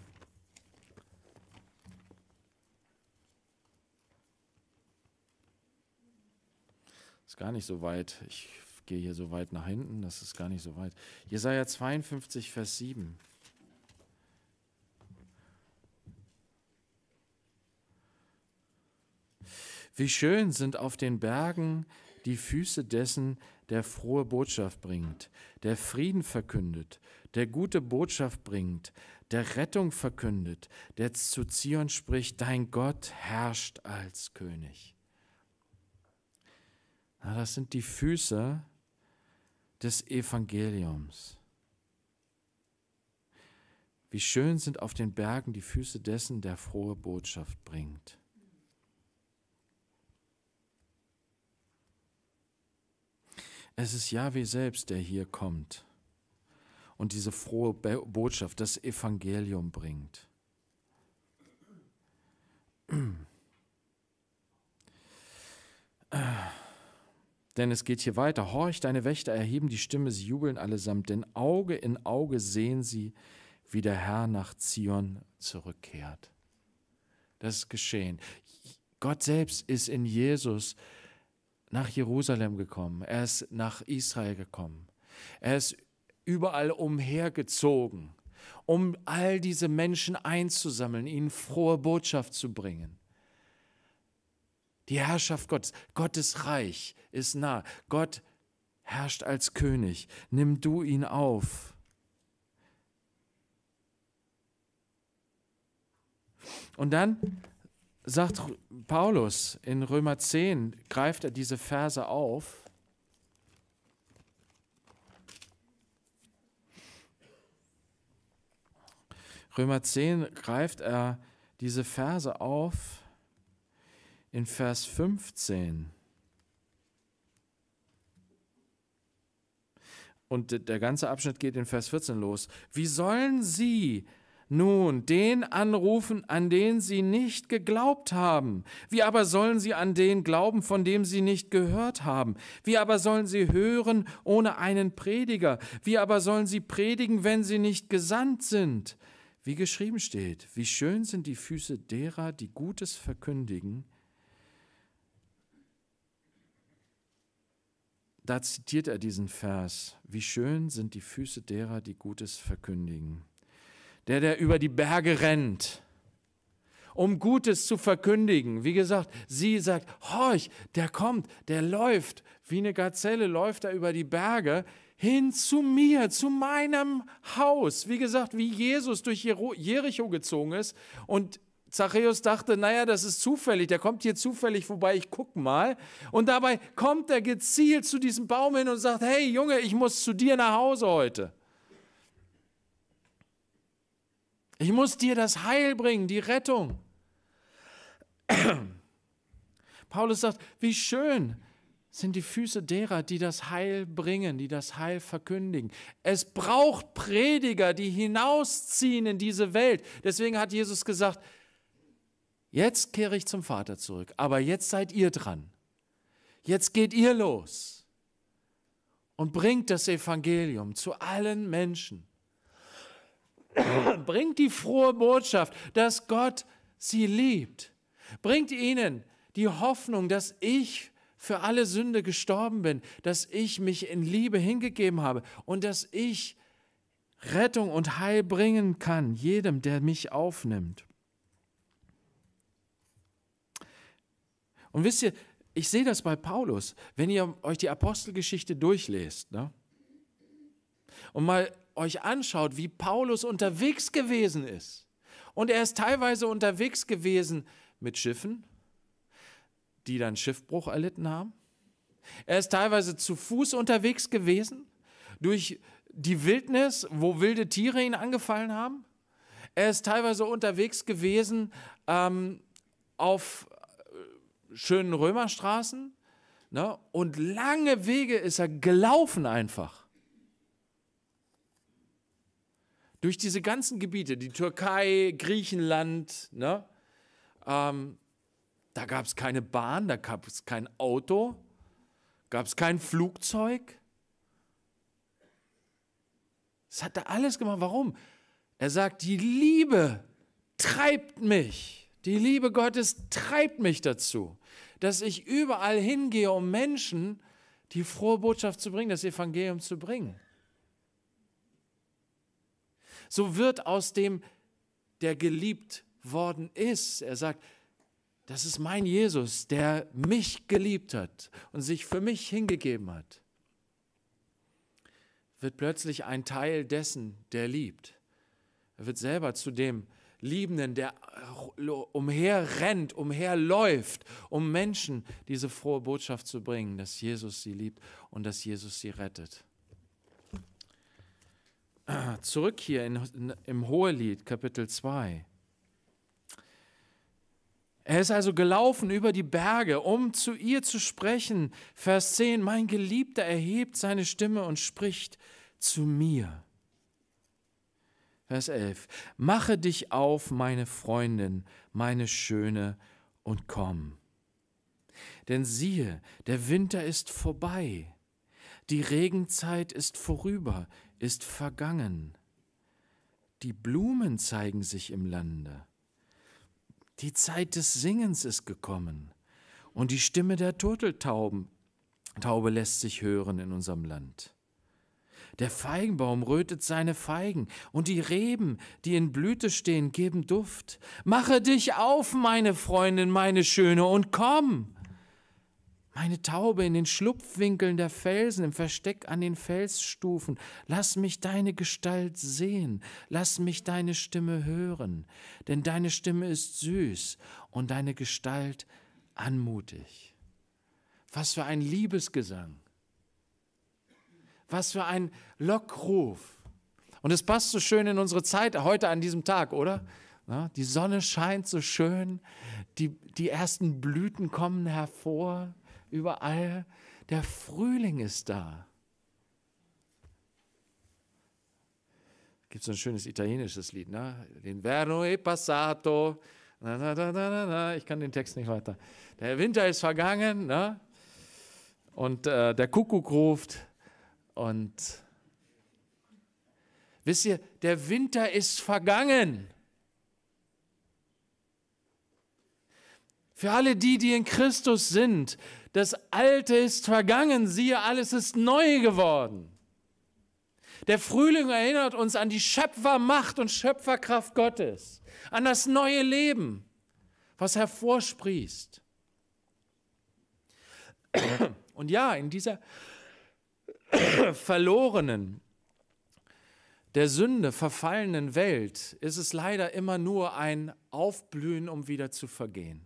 gar nicht so weit. Ich gehe hier so weit nach hinten, das ist gar nicht so weit. Jesaja 52, Vers 7. Wie schön sind auf den Bergen die Füße dessen, der frohe Botschaft bringt, der Frieden verkündet, der gute Botschaft bringt, der Rettung verkündet, der zu Zion spricht, dein Gott herrscht als König. Na, das sind die Füße des Evangeliums. Wie schön sind auf den Bergen die Füße dessen, der frohe Botschaft bringt. Es ist Yahweh selbst, der hier kommt und diese frohe Botschaft, das Evangelium bringt. Äh. Denn es geht hier weiter. Horch, deine Wächter erheben die Stimme, sie jubeln allesamt, denn Auge in Auge sehen sie, wie der Herr nach Zion zurückkehrt. Das ist geschehen. Gott selbst ist in Jesus nach Jerusalem gekommen. Er ist nach Israel gekommen. Er ist überall umhergezogen, um all diese Menschen einzusammeln, ihnen frohe Botschaft zu bringen. Die Herrschaft Gottes, Gottes Reich ist nah. Gott herrscht als König. Nimm du ihn auf. Und dann sagt Paulus in Römer 10, greift er diese Verse auf. Römer 10 greift er diese Verse auf in Vers 15. Und der ganze Abschnitt geht in Vers 14 los. Wie sollen sie nun den anrufen, an den sie nicht geglaubt haben? Wie aber sollen sie an den glauben, von dem sie nicht gehört haben? Wie aber sollen sie hören ohne einen Prediger? Wie aber sollen sie predigen, wenn sie nicht gesandt sind? Wie geschrieben steht, wie schön sind die Füße derer, die Gutes verkündigen, da zitiert er diesen Vers, wie schön sind die Füße derer, die Gutes verkündigen. Der, der über die Berge rennt, um Gutes zu verkündigen. Wie gesagt, sie sagt, horch, der kommt, der läuft, wie eine Gazelle läuft er über die Berge hin zu mir, zu meinem Haus. Wie gesagt, wie Jesus durch Jericho gezogen ist und Zachäus dachte, naja, das ist zufällig, der kommt hier zufällig vorbei, ich guck mal. Und dabei kommt er gezielt zu diesem Baum hin und sagt, hey Junge, ich muss zu dir nach Hause heute. Ich muss dir das Heil bringen, die Rettung. Paulus sagt, wie schön sind die Füße derer, die das Heil bringen, die das Heil verkündigen. Es braucht Prediger, die hinausziehen in diese Welt. Deswegen hat Jesus gesagt, Jetzt kehre ich zum Vater zurück, aber jetzt seid ihr dran. Jetzt geht ihr los und bringt das Evangelium zu allen Menschen. bringt die frohe Botschaft, dass Gott sie liebt. Bringt ihnen die Hoffnung, dass ich für alle Sünde gestorben bin, dass ich mich in Liebe hingegeben habe und dass ich Rettung und Heil bringen kann, jedem, der mich aufnimmt. Und wisst ihr, ich sehe das bei Paulus, wenn ihr euch die Apostelgeschichte durchlest ne? und mal euch anschaut, wie Paulus unterwegs gewesen ist. Und er ist teilweise unterwegs gewesen mit Schiffen, die dann Schiffbruch erlitten haben. Er ist teilweise zu Fuß unterwegs gewesen, durch die Wildnis, wo wilde Tiere ihn angefallen haben. Er ist teilweise unterwegs gewesen ähm, auf schönen Römerstraßen. Ne? Und lange Wege ist er gelaufen einfach. Durch diese ganzen Gebiete, die Türkei, Griechenland, ne? Ähm, da gab es keine Bahn, da gab es kein Auto, gab es kein Flugzeug. Das hat er alles gemacht. Warum? Er sagt, die Liebe treibt mich. Die Liebe Gottes treibt mich dazu, dass ich überall hingehe, um Menschen die frohe Botschaft zu bringen, das Evangelium zu bringen. So wird aus dem, der geliebt worden ist, er sagt, das ist mein Jesus, der mich geliebt hat und sich für mich hingegeben hat, wird plötzlich ein Teil dessen, der liebt. Er wird selber zu dem, der Liebenden, der umherrennt, umherläuft, um Menschen diese frohe Botschaft zu bringen, dass Jesus sie liebt und dass Jesus sie rettet. Zurück hier in, in, im Hohelied, Kapitel 2. Er ist also gelaufen über die Berge, um zu ihr zu sprechen. Vers 10, mein Geliebter erhebt seine Stimme und spricht zu mir. Vers 11. Mache dich auf, meine Freundin, meine Schöne, und komm. Denn siehe, der Winter ist vorbei, die Regenzeit ist vorüber, ist vergangen. Die Blumen zeigen sich im Lande. Die Zeit des Singens ist gekommen und die Stimme der Turteltauben Taube lässt sich hören in unserem Land. Der Feigenbaum rötet seine Feigen, und die Reben, die in Blüte stehen, geben Duft. Mache dich auf, meine Freundin, meine Schöne, und komm! Meine Taube in den Schlupfwinkeln der Felsen, im Versteck an den Felsstufen, lass mich deine Gestalt sehen, lass mich deine Stimme hören, denn deine Stimme ist süß und deine Gestalt anmutig. Was für ein Liebesgesang. Was für ein Lockruf. Und es passt so schön in unsere Zeit heute an diesem Tag, oder? Na, die Sonne scheint so schön, die, die ersten Blüten kommen hervor, überall. Der Frühling ist da. Gibt so ein schönes italienisches Lied, ne? L'inverno è passato. Na, na, na, na, na, Ich kann den Text nicht weiter. Der Winter ist vergangen, ne? Und äh, der Kuckuck ruft. Und wisst ihr, der Winter ist vergangen. Für alle die, die in Christus sind, das Alte ist vergangen, siehe, alles ist neu geworden. Der Frühling erinnert uns an die Schöpfermacht und Schöpferkraft Gottes, an das neue Leben, was hervorsprießt. Und ja, in dieser verlorenen, der Sünde verfallenen Welt ist es leider immer nur ein Aufblühen, um wieder zu vergehen.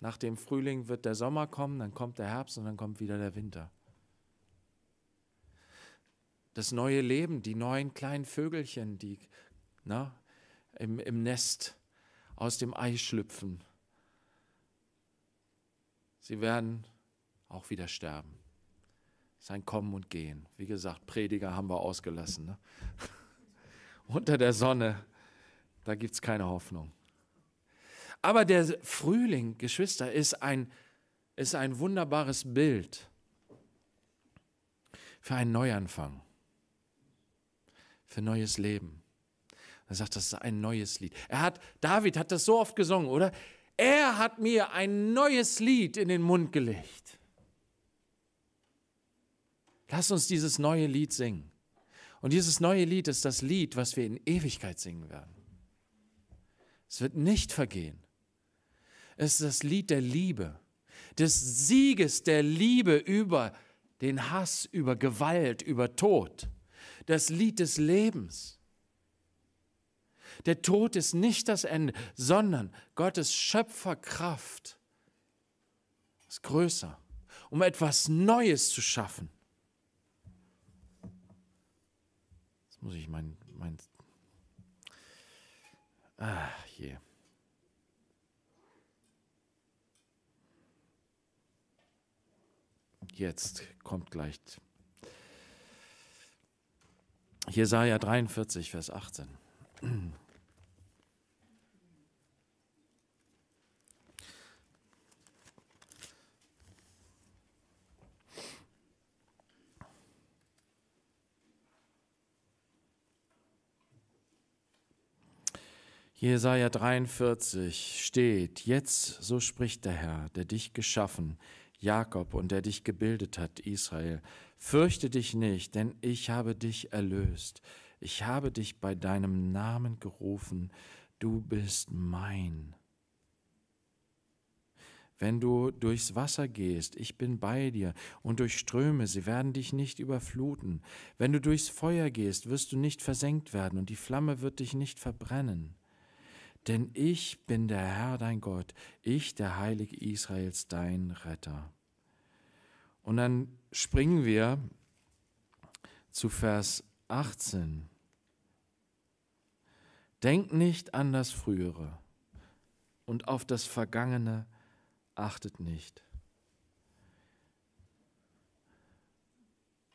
Nach dem Frühling wird der Sommer kommen, dann kommt der Herbst und dann kommt wieder der Winter. Das neue Leben, die neuen kleinen Vögelchen, die na, im, im Nest aus dem Ei schlüpfen. Sie werden auch wieder sterben sein Kommen und Gehen. Wie gesagt, Prediger haben wir ausgelassen. Ne? Unter der Sonne, da gibt es keine Hoffnung. Aber der Frühling, Geschwister, ist ein, ist ein wunderbares Bild für einen Neuanfang, für neues Leben. Er sagt, das ist ein neues Lied. Er hat, David hat das so oft gesungen, oder? Er hat mir ein neues Lied in den Mund gelegt. Lass uns dieses neue Lied singen. Und dieses neue Lied ist das Lied, was wir in Ewigkeit singen werden. Es wird nicht vergehen. Es ist das Lied der Liebe, des Sieges der Liebe über den Hass, über Gewalt, über Tod. Das Lied des Lebens. Der Tod ist nicht das Ende, sondern Gottes Schöpferkraft ist größer, um etwas Neues zu schaffen. muss ich mein. mein Ach je. Jetzt kommt gleich Jesaja 43, Vers 18. Jesaja 43 steht: Jetzt, so spricht der Herr, der dich geschaffen, Jakob und der dich gebildet hat, Israel. Fürchte dich nicht, denn ich habe dich erlöst. Ich habe dich bei deinem Namen gerufen. Du bist mein. Wenn du durchs Wasser gehst, ich bin bei dir, und durch Ströme, sie werden dich nicht überfluten. Wenn du durchs Feuer gehst, wirst du nicht versenkt werden, und die Flamme wird dich nicht verbrennen. Denn ich bin der Herr dein Gott, ich der Heilige Israels dein Retter. Und dann springen wir zu Vers 18. Denkt nicht an das Frühere und auf das Vergangene achtet nicht.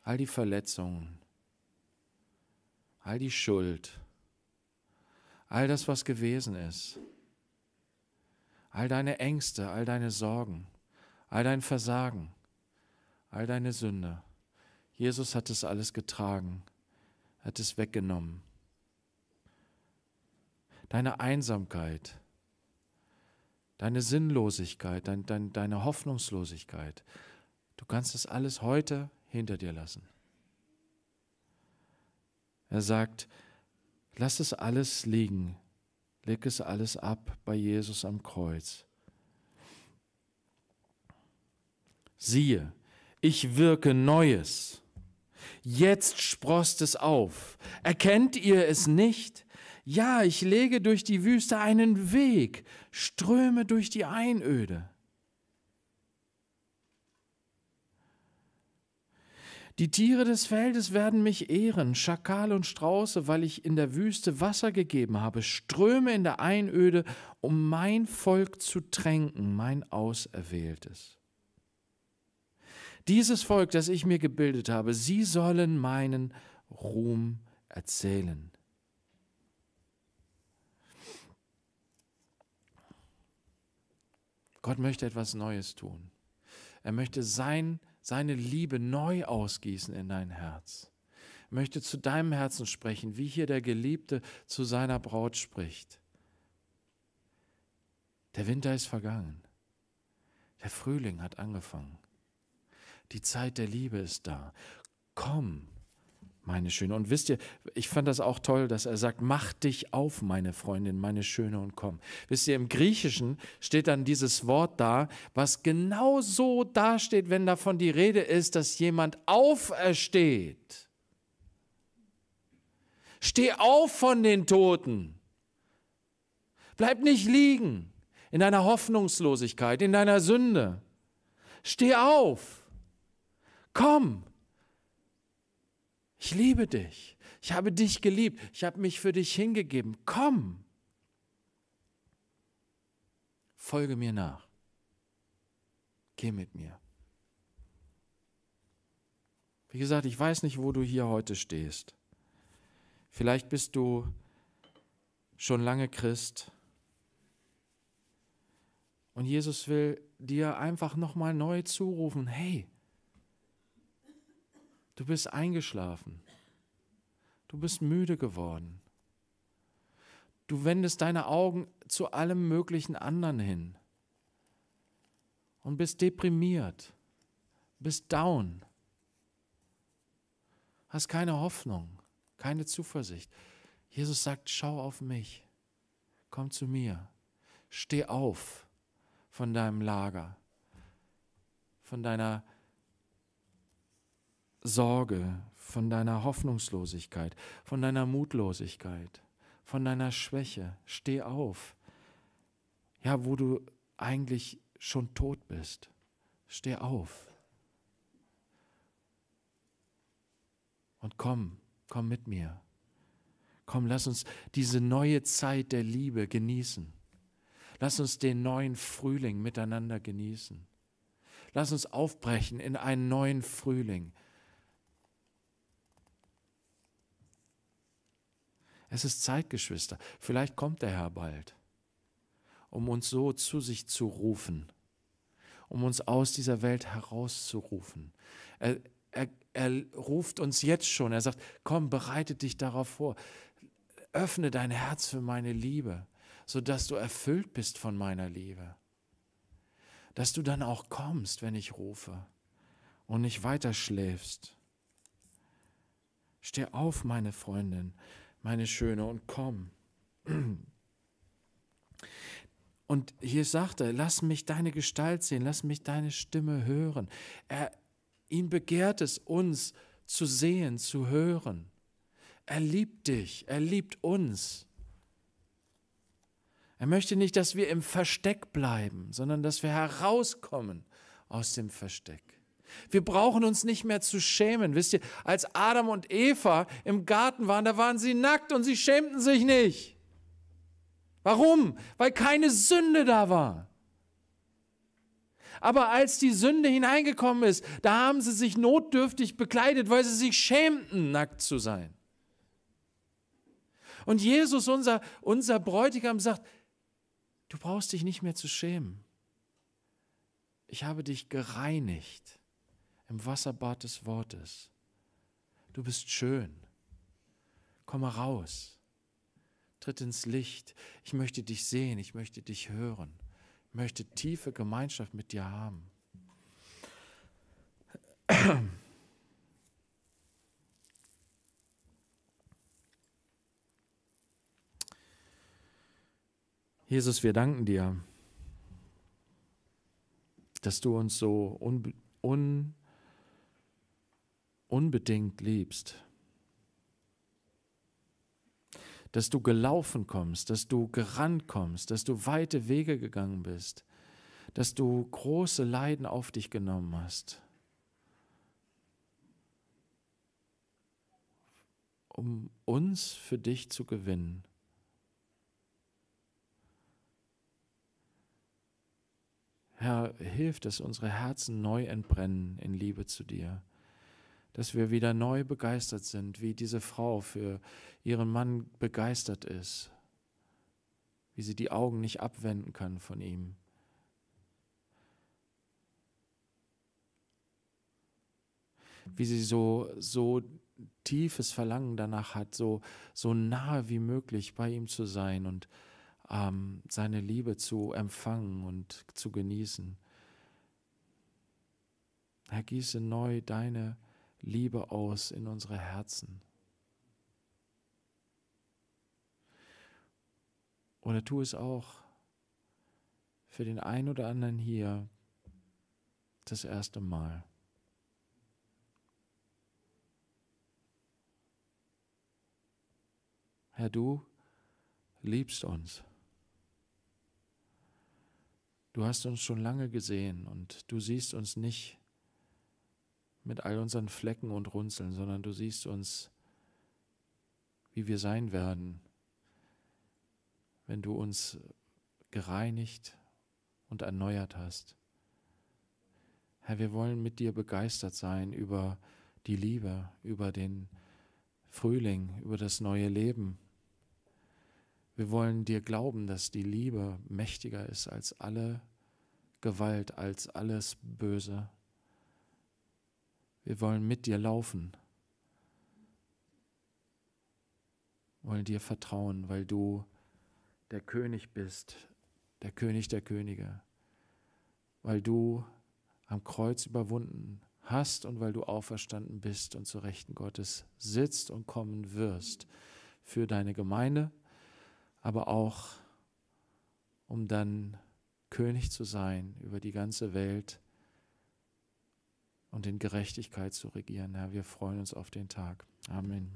All die Verletzungen, all die Schuld, all das, was gewesen ist, all deine Ängste, all deine Sorgen, all dein Versagen, all deine Sünde. Jesus hat es alles getragen, hat es weggenommen. Deine Einsamkeit, deine Sinnlosigkeit, dein, dein, deine Hoffnungslosigkeit, du kannst es alles heute hinter dir lassen. Er sagt, Lass es alles liegen. Leg es alles ab bei Jesus am Kreuz. Siehe, ich wirke Neues. Jetzt sprost es auf. Erkennt ihr es nicht? Ja, ich lege durch die Wüste einen Weg, ströme durch die Einöde. Die Tiere des Feldes werden mich ehren, Schakal und Strauße, weil ich in der Wüste Wasser gegeben habe, Ströme in der Einöde, um mein Volk zu tränken, mein Auserwähltes. Dieses Volk, das ich mir gebildet habe, sie sollen meinen Ruhm erzählen. Gott möchte etwas Neues tun. Er möchte sein, seine Liebe neu ausgießen in dein Herz. Er möchte zu deinem Herzen sprechen, wie hier der Geliebte zu seiner Braut spricht. Der Winter ist vergangen. Der Frühling hat angefangen. Die Zeit der Liebe ist da. Komm, meine Schöne. Und wisst ihr, ich fand das auch toll, dass er sagt, mach dich auf, meine Freundin, meine Schöne und komm. Wisst ihr, im Griechischen steht dann dieses Wort da, was genau so dasteht, wenn davon die Rede ist, dass jemand aufersteht. Steh auf von den Toten. Bleib nicht liegen in deiner Hoffnungslosigkeit, in deiner Sünde. Steh auf. Komm. Ich liebe dich. Ich habe dich geliebt. Ich habe mich für dich hingegeben. Komm. Folge mir nach. Geh mit mir. Wie gesagt, ich weiß nicht, wo du hier heute stehst. Vielleicht bist du schon lange Christ. Und Jesus will dir einfach nochmal neu zurufen, hey, Du bist eingeschlafen. Du bist müde geworden. Du wendest deine Augen zu allem möglichen anderen hin und bist deprimiert, bist down, hast keine Hoffnung, keine Zuversicht. Jesus sagt, schau auf mich, komm zu mir, steh auf von deinem Lager, von deiner Sorge, von deiner Hoffnungslosigkeit, von deiner Mutlosigkeit, von deiner Schwäche. Steh auf. Ja, wo du eigentlich schon tot bist. Steh auf. Und komm, komm mit mir. Komm, lass uns diese neue Zeit der Liebe genießen. Lass uns den neuen Frühling miteinander genießen. Lass uns aufbrechen in einen neuen Frühling Es ist Zeit, Geschwister. Vielleicht kommt der Herr bald, um uns so zu sich zu rufen, um uns aus dieser Welt herauszurufen. Er, er, er ruft uns jetzt schon. Er sagt, komm, bereite dich darauf vor. Öffne dein Herz für meine Liebe, sodass du erfüllt bist von meiner Liebe. Dass du dann auch kommst, wenn ich rufe und nicht weiter schläfst. Steh auf, meine Freundin, meine Schöne, und komm. Und hier sagt er, lass mich deine Gestalt sehen, lass mich deine Stimme hören. Er, ihn begehrt es, uns zu sehen, zu hören. Er liebt dich, er liebt uns. Er möchte nicht, dass wir im Versteck bleiben, sondern dass wir herauskommen aus dem Versteck. Wir brauchen uns nicht mehr zu schämen. Wisst ihr, als Adam und Eva im Garten waren, da waren sie nackt und sie schämten sich nicht. Warum? Weil keine Sünde da war. Aber als die Sünde hineingekommen ist, da haben sie sich notdürftig bekleidet, weil sie sich schämten, nackt zu sein. Und Jesus, unser, unser Bräutigam, sagt, du brauchst dich nicht mehr zu schämen. Ich habe dich gereinigt im Wasserbad des Wortes. Du bist schön. Komm raus. Tritt ins Licht. Ich möchte dich sehen. Ich möchte dich hören. Ich möchte tiefe Gemeinschaft mit dir haben. Jesus, wir danken dir, dass du uns so un, un unbedingt liebst, dass du gelaufen kommst, dass du gerannt kommst, dass du weite Wege gegangen bist, dass du große Leiden auf dich genommen hast, um uns für dich zu gewinnen. Herr, hilf, dass unsere Herzen neu entbrennen in Liebe zu dir dass wir wieder neu begeistert sind, wie diese Frau für ihren Mann begeistert ist, wie sie die Augen nicht abwenden kann von ihm. Wie sie so, so tiefes Verlangen danach hat, so, so nahe wie möglich bei ihm zu sein und ähm, seine Liebe zu empfangen und zu genießen. Herr, gieße neu deine Liebe Liebe aus in unsere Herzen. Oder tu es auch für den einen oder anderen hier das erste Mal. Herr, du liebst uns. Du hast uns schon lange gesehen und du siehst uns nicht mit all unseren Flecken und Runzeln, sondern du siehst uns, wie wir sein werden, wenn du uns gereinigt und erneuert hast. Herr, wir wollen mit dir begeistert sein über die Liebe, über den Frühling, über das neue Leben. Wir wollen dir glauben, dass die Liebe mächtiger ist als alle Gewalt, als alles Böse. Wir wollen mit dir laufen. Wollen dir vertrauen, weil du der König bist, der König der Könige. Weil du am Kreuz überwunden hast und weil du auferstanden bist und zu Rechten Gottes sitzt und kommen wirst für deine Gemeinde, aber auch um dann König zu sein über die ganze Welt und in Gerechtigkeit zu regieren. Herr, wir freuen uns auf den Tag. Amen.